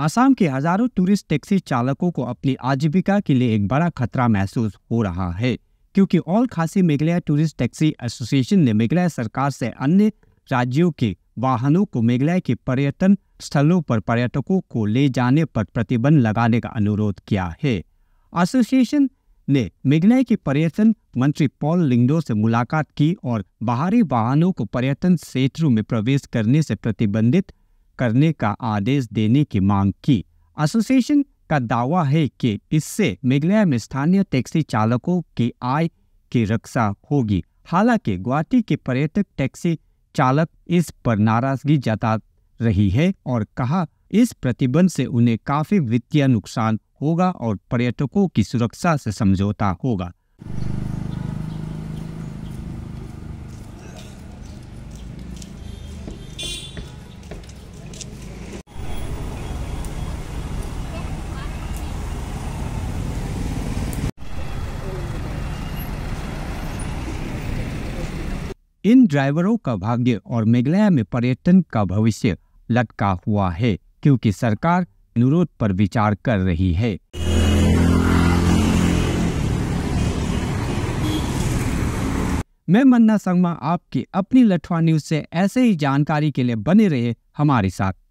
आसाम के हजारों tourist taxi चालकों को अपनी आजीविका के लिए एक बड़ा खतरा महसूस हो रहा है क्योंकि ऑल खासी मेघालय टूरिस्ट टैक्सी एसोसिएशन ने मेघालय सरकार से अन्य राज्यों के वाहनों को मेघालय के पर्यटन स्थलों पर पर्यटकों को ले जाने पर प्रतिबंध लगाने का अनुरोध किया है एसोसिएशन ने मेघालय के पर्यटन मंत्री पॉल लिंगडो से मुलाकात की और बाहरी वाहनों को पर्यटन क्षेत्रों में प्रवेश करने से प्रतिबंधित करने का आदेश देने की मांग की एसोसिएशन का दावा है कि इससे मेघालय में स्थानीय टैक्सी चालकों की आय की रक्षा होगी हालांकि गुवाहाटी के पर्यटक टैक्सी चालक इस पर नाराजगी जता रही है और कहा इस प्रतिबंध से उन्हें काफी वित्तीय नुकसान होगा और पर्यटकों की सुरक्षा से समझौता होगा इन ड्राइवरों का भाग्य और मेघालय में पर्यटन का भविष्य लटका हुआ है क्योंकि सरकार अनुरोध पर विचार कर रही है मैं मन्ना संगमा आपकी अपनी लठवा न्यूज से ऐसे ही जानकारी के लिए बने रहे हमारे साथ